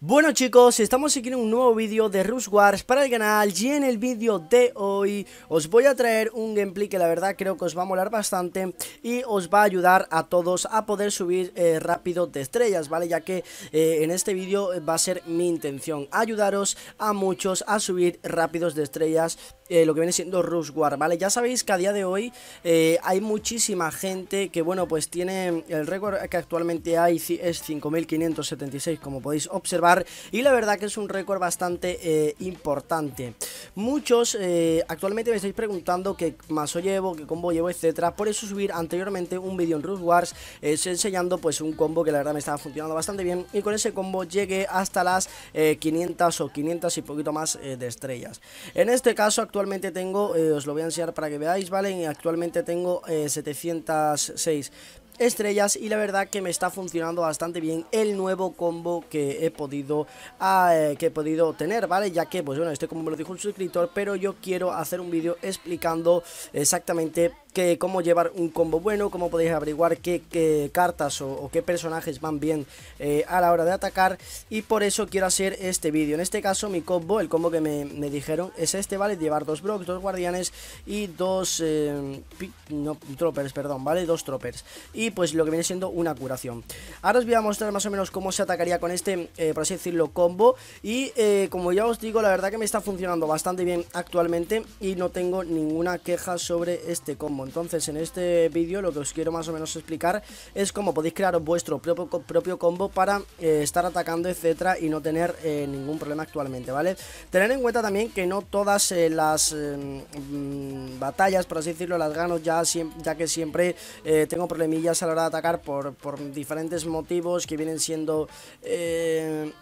Bueno chicos, estamos aquí en un nuevo vídeo de Rush Wars para el canal y en el vídeo de hoy os voy a traer un gameplay que la verdad creo que os va a molar bastante y os va a ayudar a todos a poder subir eh, rápido de estrellas, ¿vale? Ya que eh, en este vídeo va a ser mi intención ayudaros a muchos a subir rápidos de estrellas eh, lo que viene siendo Rush War, ¿vale? Ya sabéis que a día de hoy eh, hay muchísima gente que, bueno, pues tiene el récord que actualmente hay es 5.576, como podéis observar, y la verdad que es un récord bastante eh, importante. Muchos eh, actualmente me estáis preguntando qué mazo llevo, qué combo llevo, etcétera. Por eso subir anteriormente un vídeo en Ruth Wars eh, enseñando pues un combo que la verdad me estaba funcionando bastante bien. Y con ese combo llegué hasta las 500 eh, o 500 y poquito más de estrellas. En este caso actualmente tengo, os lo voy a enseñar para que veáis, ¿vale? Y actualmente tengo 706 estrellas y la verdad que me está funcionando bastante bien el nuevo combo que he podido ah, eh, que he podido tener, ¿vale? Ya que, pues bueno, este como me lo dijo un suscriptor, pero yo quiero hacer un vídeo explicando exactamente que cómo llevar un combo bueno, cómo podéis averiguar qué, cartas o, qué personajes van bien eh, a la hora de atacar y por eso quiero hacer este vídeo. En este caso mi combo, el combo que me, me dijeron es este, ¿vale? Llevar dos blocks, dos Guardianes y dos... Eh, troppers, perdón, ¿vale? Dos Troppers. Y pues lo que viene siendo una curación. Ahora os voy a mostrar más o menos cómo se atacaría con este, eh, por así decirlo, combo y como ya os digo, la verdad que me está funcionando bastante bien actualmente y no tengo ninguna queja sobre este combo. Entonces en este vídeo lo que os quiero más o menos explicar es cómo podéis crear vuestro propio, combo para eh, estar atacando, etcétera, y no tener eh, ningún problema actualmente, ¿vale? Tener en cuenta también que no todas eh, las mm, batallas, por así decirlo, las gano ya, ya que siempre tengo problemillas a la hora de atacar por, diferentes motivos que vienen siendo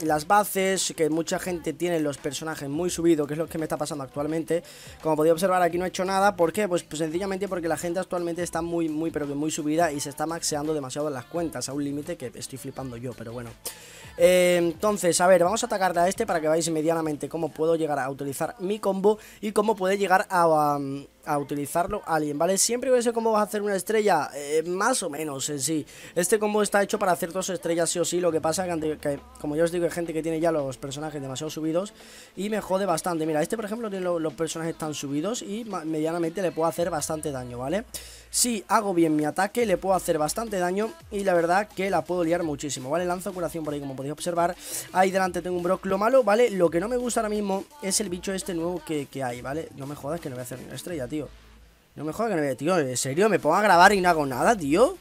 las bases, que mucha gente tiene los personajes muy subidos, que es lo que me está pasando actualmente. Como podéis observar aquí no he hecho nada, ¿por qué? pues, pues sencillamente porque que la gente actualmente está muy, muy, pero que muy subida y se está maxeando demasiado las cuentas, a un límite que estoy flipando yo, pero bueno. Eh, entonces, a ver, vamos a atacarle a este para que veáis medianamente cómo puedo llegar a utilizar mi combo y cómo puede llegar a, um, utilizarlo alguien, ¿vale? Siempre voy a combo cómo vas a hacer una estrella, eh, más o menos en sí. Este combo está hecho para hacer dos estrellas sí o sí, lo que pasa que, que como yo os digo, hay gente que tiene ya los personajes demasiado subidos y me jode bastante. Mira, este por ejemplo tiene los, los personajes tan subidos y medianamente le puedo hacer bastante daño. ¿vale? Si hago bien mi ataque, le puedo hacer bastante daño y la verdad que la puedo liar muchísimo, ¿vale? Lanzo curación por ahí, como podéis observar. Ahí delante tengo un Brock. Lo malo, ¿vale? Lo que no me gusta ahora mismo es el bicho este nuevo que, hay, ¿vale? No me jodas que no voy a hacer una estrella, tío. No me jodas que no voy a... Tío, ¿en serio? ¿Me pongo a grabar y no hago nada, tío?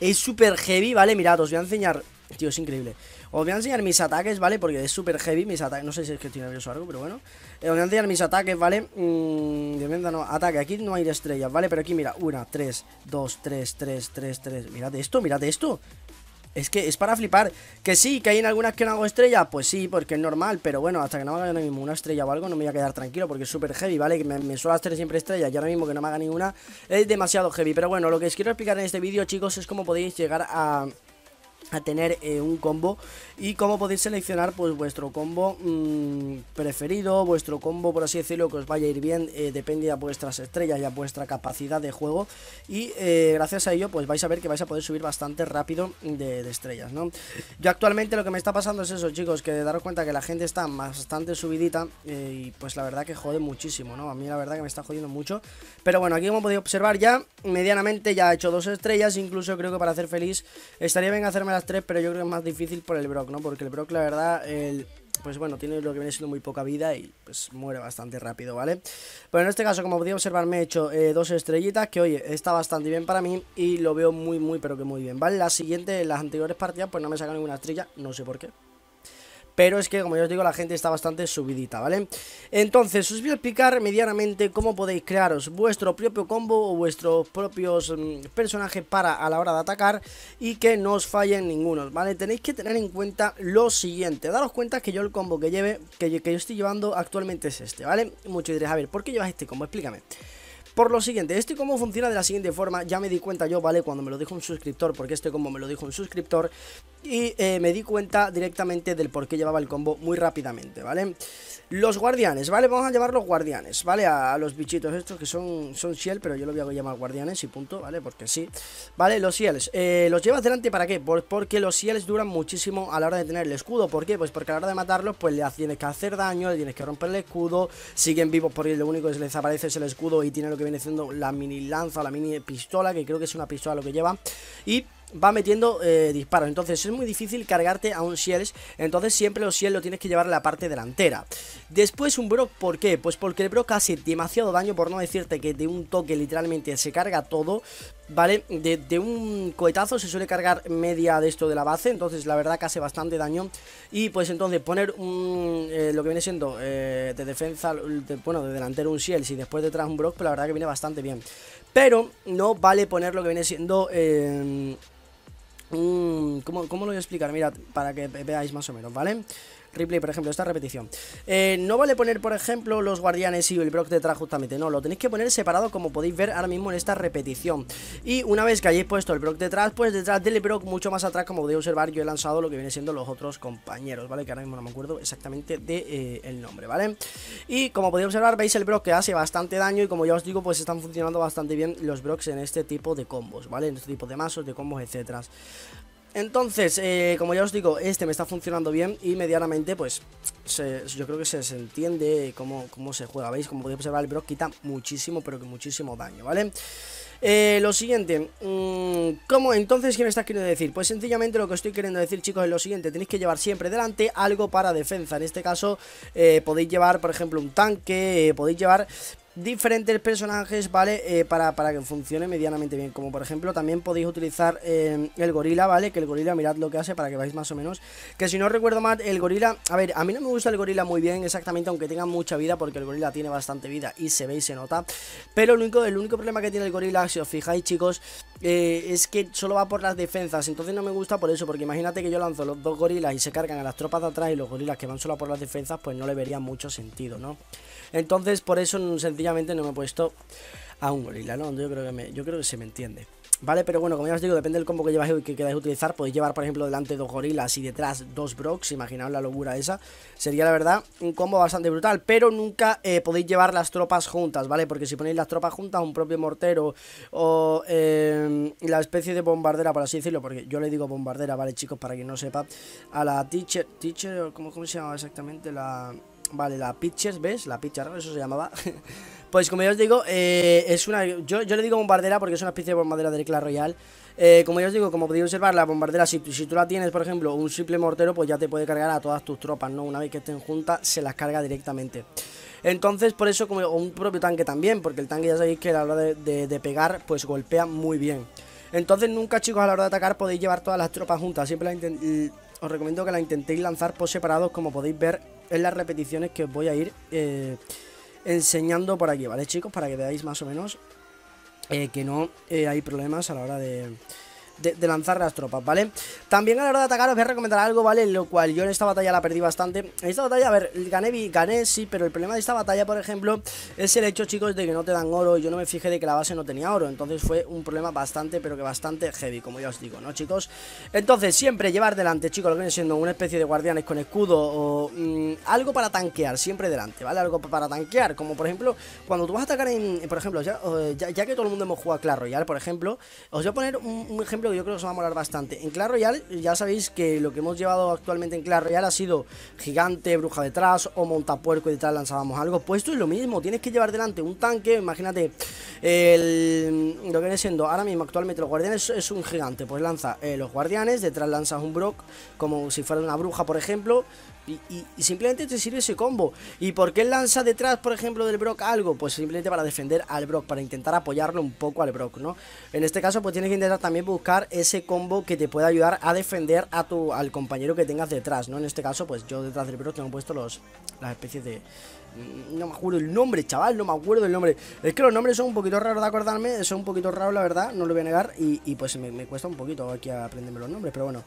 Es súper heavy, ¿vale? Mirad, os voy a enseñar... Tío, es increíble. Os voy a enseñar mis ataques, ¿vale? Porque es súper heavy mis ataques. No sé si es que estoy nervioso o algo, pero bueno. Eh, os voy a enseñar mis ataques, ¿vale? Mmm. de no. Ataque. Aquí no hay estrellas, ¿vale? Pero aquí, mira. Una, tres, dos, tres, tres, tres, tres. Mirad esto, mirad esto. Es que es para flipar. Que sí, que hay en algunas que no hago estrellas. Pues sí, porque es normal. Pero bueno, hasta que no haga ninguna estrella o algo, no me voy a quedar tranquilo. Porque es súper heavy, ¿vale? Que me, me, suelo hacer siempre estrellas. Y ahora mismo que no me haga ninguna, es demasiado heavy. Pero bueno, lo que os quiero explicar en este vídeo, chicos, es cómo podéis llegar a a tener eh, un combo y cómo podéis seleccionar pues vuestro combo mm, preferido, vuestro combo por así decirlo que os vaya a ir bien, eh, depende a vuestras estrellas y a vuestra capacidad de juego y eh, gracias a ello pues vais a ver que vais a poder subir bastante rápido de, estrellas, ¿no? Yo actualmente lo que me está pasando es eso chicos, que daros cuenta que la gente está bastante subidita y pues la verdad que jode muchísimo, ¿no? A mí la verdad que me está jodiendo mucho, pero bueno, aquí como podéis observar ya medianamente ya he hecho dos estrellas, incluso creo que para hacer feliz estaría bien hacerme las tres, pero yo creo que es más difícil por el Brock, ¿no? Porque el Brock, la verdad, el, pues bueno, tiene lo que viene siendo muy poca vida y pues muere bastante rápido, ¿vale? Pero en este caso, como podía observar, me he hecho eh, dos estrellitas, que oye, está bastante bien para mí y lo veo muy, muy, pero que muy bien, ¿vale? La siguiente, las anteriores partidas, pues no me sacan ninguna estrella, no sé por qué, pero es que, como yo os digo, la gente está bastante subidita, ¿vale? Entonces, os voy a explicar medianamente cómo podéis crearos vuestro propio combo o vuestros propios mm, personajes para a la hora de atacar y que no os fallen ninguno, ¿vale? Tenéis que tener en cuenta lo siguiente. Daros cuenta que yo el combo que lleve, que yo, que estoy llevando actualmente es este, ¿vale? Mucho diréis, a ver, ¿por qué llevas este combo? Explícame. Por lo siguiente, este combo funciona de la siguiente forma, ya me di cuenta yo, ¿vale? Cuando me lo dijo un suscriptor, porque este combo me lo dijo un suscriptor, y eh, me di cuenta directamente del por qué llevaba el combo muy rápidamente, ¿vale? Los guardianes, ¿vale? Vamos a los guardianes, ¿vale? A, los bichitos estos que son, son pero yo lo voy a llamar guardianes y punto, ¿vale? Porque sí, ¿vale? Los Shields, eh, ¿los llevas adelante para qué? Pues porque los Shields duran muchísimo a la hora de tener el escudo, ¿por qué? Pues porque a la hora de matarlos, pues le tienes que hacer daño, le tienes que romper el escudo, siguen vivos porque lo único que les aparece es el escudo y tiene lo que viene siendo la mini lanza, la mini pistola, que creo que es una pistola lo que lleva. Y va metiendo eh, disparos. Entonces es muy difícil cargarte a un Shields. Entonces siempre los Shields lo tienes que llevar a la parte delantera. Después un Brock, ¿por qué? Pues porque el Brock hace demasiado daño, por no decirte que de un toque literalmente se carga todo. ¿Vale? De, un cohetazo se suele cargar media de esto de la base. Entonces la verdad que hace bastante daño. Y pues entonces poner un, eh, lo que viene siendo eh, de defensa, bueno, de delantero un Shields. y después detrás un Brock, pues la verdad que viene bastante bien. Pero no vale poner lo que viene siendo... ¿cómo, lo voy a explicar? Mira, para que veáis más o menos, ¿vale? Ripley, por ejemplo, esta repetición. Eh, no vale poner, por ejemplo, los guardianes y el Brock detrás justamente, no, lo tenéis que poner separado como podéis ver ahora mismo en esta repetición. Y una vez que hayáis puesto el Brock detrás, pues detrás del Brock, mucho más atrás, como podéis observar, yo he lanzado lo que viene siendo los otros compañeros, ¿vale? Que ahora mismo no me acuerdo exactamente del de, eh, el nombre, ¿vale? Y como podéis observar, veis el Brock que hace bastante daño y como ya os digo, pues están funcionando bastante bien los Brocks en este tipo de combos, ¿vale? En este tipo de mazos, de combos, etcétera. Entonces, eh, como ya os digo, este me está funcionando bien y medianamente, pues, yo creo que se, entiende cómo, se juega, ¿veis? Como podéis observar, el Brock quita muchísimo, pero que muchísimo daño, ¿vale? Eh, lo siguiente, mm, ¿cómo entonces qué me estás queriendo decir? Pues sencillamente lo que estoy queriendo decir, chicos, es lo siguiente: tenéis que llevar siempre delante algo para defensa. En este caso, eh, podéis llevar, por ejemplo, un tanque, podéis llevar diferentes personajes, ¿vale? Eh, para, que funcione medianamente bien. Como por ejemplo, también podéis utilizar eh, el gorila, ¿vale? Que el gorila, mirad lo que hace para que veáis más o menos. Que si no recuerdo mal, el gorila... A ver, a mí no me gusta el gorila muy bien exactamente, aunque tenga mucha vida, porque el gorila tiene bastante vida y se ve y se nota. Pero el único, el único problema que tiene el gorila, si os fijáis, chicos, eh, es que solo va por las defensas. Entonces no me gusta por eso, porque imagínate que yo lanzo los dos gorilas y se cargan a las tropas de atrás y los gorilas que van solo por las defensas, pues no le vería mucho sentido, ¿no? Entonces, por eso sencillamente no me he puesto a un gorila, ¿no? Yo creo que, yo creo que se me entiende. ¿Vale? Pero bueno, como ya os digo, depende del combo que lleváis y que queráis utilizar. Podéis llevar, por ejemplo, delante dos gorilas y detrás dos Brox. Imaginaos la locura esa. Sería, la verdad, un combo bastante brutal. Pero nunca eh, podéis llevar las tropas juntas, ¿vale? Porque si ponéis las tropas juntas, un propio mortero o eh, la especie de bombardera, por así decirlo. Porque yo le digo bombardera, ¿vale, chicos? Para quien no sepa. A la teacher... teacher ¿cómo, cómo se llama exactamente? La... Vale, la Pitchers, ¿ves? La Pitcher, eso se llamaba Pues como ya os digo, eh, es una yo, le digo bombardera porque es una especie de bombardera de Clash royal eh, como ya os digo, como podéis observar, la bombardera, si, tú la tienes, por ejemplo, un simple mortero, pues ya te puede cargar a todas tus tropas, ¿no? Una vez que estén juntas, se las carga directamente. Entonces, por eso, como un propio tanque también, porque el tanque ya sabéis que a la hora de, pegar, pues golpea muy bien. Entonces, nunca, chicos, a la hora de atacar podéis llevar todas las tropas juntas. Siempre os recomiendo que la intentéis lanzar por separados, como podéis ver es las repeticiones que os voy a ir eh, enseñando por aquí, ¿vale, chicos? Para que veáis más o menos eh, que no eh, hay problemas a la hora de de, lanzar las tropas, ¿vale? También a la hora de atacar os voy a recomendar algo, ¿vale? Lo cual yo en esta batalla la perdí bastante. En esta batalla, a ver, gané, gané, sí, pero el problema de esta batalla, por ejemplo, es el hecho, chicos, de que no te dan oro. Y Yo no me fijé de que la base no tenía oro, entonces fue un problema bastante, pero que bastante heavy, como ya os digo, ¿no, chicos? Entonces, siempre llevar delante, chicos, lo que viene siendo una especie de guardianes con escudo o mm, algo para tanquear, siempre delante, ¿vale? Algo para tanquear, como por ejemplo, cuando tú vas a atacar en, por ejemplo, ya, que todo el mundo hemos jugado a Clash por ejemplo, os voy a poner un ejemplo yo creo que os va a molar bastante. En claro Royale, ya sabéis que lo que hemos llevado actualmente en claro Royale ha sido gigante, bruja detrás o montapuerco y detrás lanzábamos algo. Pues esto es lo mismo, tienes que llevar delante un tanque, imagínate, lo que viene siendo ahora mismo actualmente los guardianes es un gigante, pues lanza eh, los guardianes, detrás lanzas un Brock como si fuera una bruja, por ejemplo, y, simplemente te sirve ese combo. ¿Y por qué lanza detrás, por ejemplo, del Brock algo? Pues simplemente para defender al Brock, para intentar apoyarlo un poco al Brock, ¿no? En este caso, pues tienes que intentar también buscar ese combo que te pueda ayudar a defender a tu, al compañero que tengas detrás, ¿no? En este caso, pues yo detrás del Brock tengo puesto los, las especies de Mm, no me acuerdo el nombre, chaval, no me acuerdo el nombre. Es que los nombres son un poquito raros de acordarme, son un poquito raros, la verdad, no lo voy a negar. Y, pues me, cuesta un poquito aquí aprenderme los nombres, pero bueno.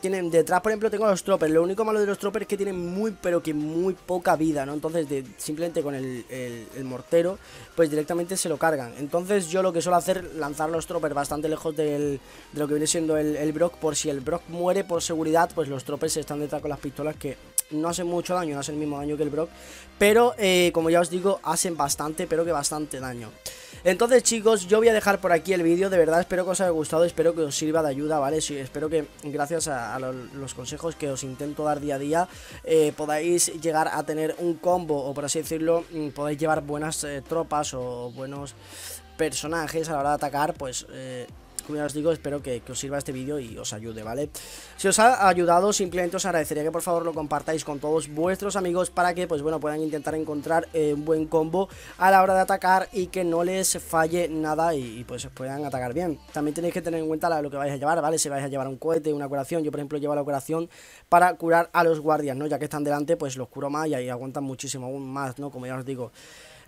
tienen, detrás, por ejemplo, tengo los troppers. Lo único malo de los troppers es que tienen muy, pero que muy poca vida, ¿no? Entonces, simplemente con el, mortero, pues directamente se lo cargan. Entonces, yo lo que suelo hacer, lanzar los troppers bastante lejos de lo que viene siendo el, el Brock, por si el Brock muere por seguridad, pues los troppers están detrás con las pistolas que no hacen mucho daño, no hacen el mismo daño que el Brock, pero eh, como ya os digo, hacen bastante, pero que bastante daño. Entonces chicos, yo voy a dejar por aquí el vídeo, de verdad espero que os haya gustado, espero que os sirva de ayuda, ¿vale? Sí, espero que gracias a, los consejos que os intento dar día a día eh, podáis llegar a tener un combo o por así decirlo, mm, podáis llevar buenas eh, tropas o buenos personajes a la hora de atacar, pues como ya os digo, espero que, os sirva este vídeo y os ayude, ¿vale? Si os ha ayudado, simplemente os agradecería que por favor lo compartáis con todos vuestros amigos para que, pues bueno, puedan intentar encontrar eh, un buen combo a la hora de atacar y que no les falle nada y, pues puedan atacar bien. También tenéis que tener en cuenta lo que vais a llevar, ¿vale? Si vais a llevar un cohete, una curación, yo por ejemplo llevo la curación para curar a los guardias, ¿no? Ya que están delante, pues los curo más y ahí aguantan muchísimo aún más, ¿no? Como ya os digo.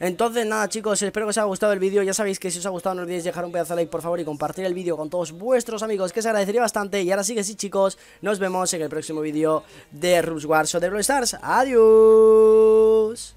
Entonces nada chicos, espero que os haya gustado el vídeo Ya sabéis que si os ha gustado no olvidéis dejar un pedazo de like por favor Y compartir el vídeo con todos vuestros amigos Que se agradecería bastante Y ahora sí que sí chicos, nos vemos en el próximo vídeo De Rubs Wars o de Blue Stars Adiós